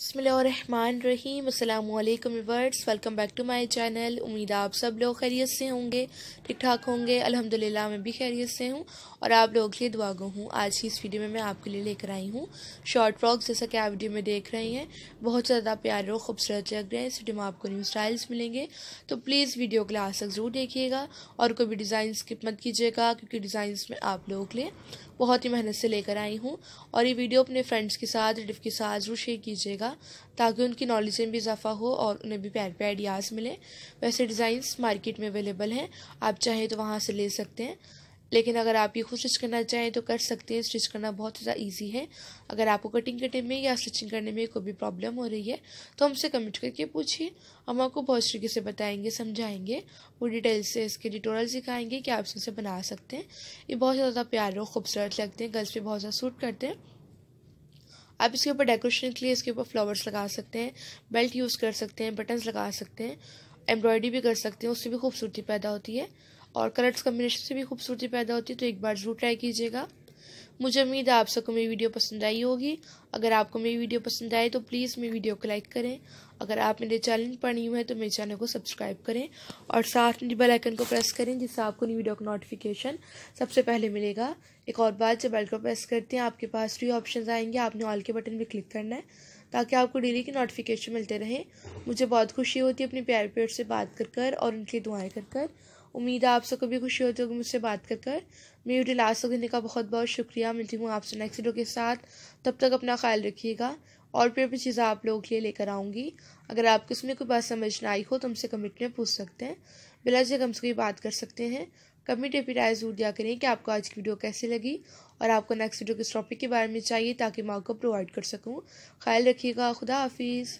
बसमीम अल्लाम वर्ड्स welcome back to my channel उम्मीद आप सब लोग खैरियत से होंगे ठीक ठाक होंगे अल्हम्दुलिल्लाह मैं भी खैरियत से हूँ और आप लोगों के लिए दुआ गो हूँ आज की इस वीडियो में मैं आपके लिए लेकर आई हूँ शॉर्ट फ्रॉक्स जैसा कि आप वीडियो में देख रहे हैं बहुत ज़्यादा प्यारे और खूबसूरत लग रहे हैं इस वीडियो में आपको न्यू स्टाइल्स मिलेंगे तो प्लीज़ वीडियो को लास्ट तक ज़रूर देखिएगा और कोई भी डिज़ाइन स्किप मत कीजिएगा क्योंकि डिज़ाइन में आप लोगों के लिए बहुत ही मेहनत से लेकर आई हूँ और ये वीडियो अपने फ्रेंड्स के साथ रिलेटिव के साथ जरूर शेयर कीजिएगा ताकि उनकी नॉलेज में भी इजाफा हो और उन्हें भी प्यार प्यार आइडियाज़ मिले वैसे डिज़ाइंस मार्केट में अवेलेबल हैं आप चाहें तो वहाँ से ले सकते हैं लेकिन अगर आप ये खुद स्टिच करना चाहें तो कर सकते हैं स्टिच करना बहुत ज़्यादा ईजी है अगर आपको कटिंग करने में या स्टिचिंग करने में कोई भी प्रॉब्लम हो रही है तो हमसे कमेंट करके पूछिए हम आपको बहुत तरीके से बताएंगे समझाएंगे पूरी डिटेल से इसके डिटोरल सिखाएंगे कि आप इसे बना सकते हैं ये बहुत ज़्यादा प्यार और खूबसूरत लगते हैं गर्ल्स भी बहुत ज़्यादा सूट करते हैं आप इसके ऊपर डेकोरेशन के लिए इसके ऊपर फ्लावर्स लगा सकते हैं बेल्ट यूज़ कर सकते हैं बटन्स लगा सकते हैं एम्ब्रॉयडरी भी कर सकते हैं उससे भी खूबसूरती पैदा होती है और कलर्स कम्बिनेशन से भी खूबसूरती पैदा होती है तो एक बार ज़रूर ट्राई कीजिएगा मुझे उम्मीद है आप सबको मेरी वीडियो पसंद आई होगी अगर आपको मेरी वीडियो पसंद आए तो प्लीज़ मेरी वीडियो को लाइक करें अगर आप मेरे चैनल पर न्यू है तो मेरे चैनल को सब्सक्राइब करें और साथ में बेल आइकन को प्रेस करें जिससे आपको नई वीडियो का नोटिफिकेशन सबसे पहले मिलेगा एक और बात जब बेल को प्रेस करते हैं आपके पास थ्री ऑप्शन आएंगे आपने ऑल के बटन पर क्लिक करना है ताकि आपको डेली की नोटिफिकेशन मिलते रहें मुझे बहुत खुशी होती है अपने प्यार प्यार से बात कर कर और उनकी दुआएँ कर कर उम्मीद है आप सबको भी खुशी होती होगी मुझसे बात कर कर मेरी वीडियो लास्ट तक देने का बहुत बहुत शुक्रिया मिलती हूँ आपसे नेक्स्ट वीडियो के साथ तब तक अपना ख्याल रखिएगा और भी अपनी चीज़ें आप लोगों के लिए लेकर आऊँगी अगर आपको इसमें कोई बात समझ ना आई हो तो हमसे कमेंट में पूछ सकते हैं बिला जी कम से कोई बात कर सकते हैं कमेंट या फिर राय जरूर दिया करें कि आपको आज की वीडियो कैसी लगी और आपको नेक्स्ट वीडियो किस टॉपिक के बारे में चाहिए ताकि मैं आपको प्रोवाइड कर सकूँ ख्याल रखिएगा खुदा हाफिज़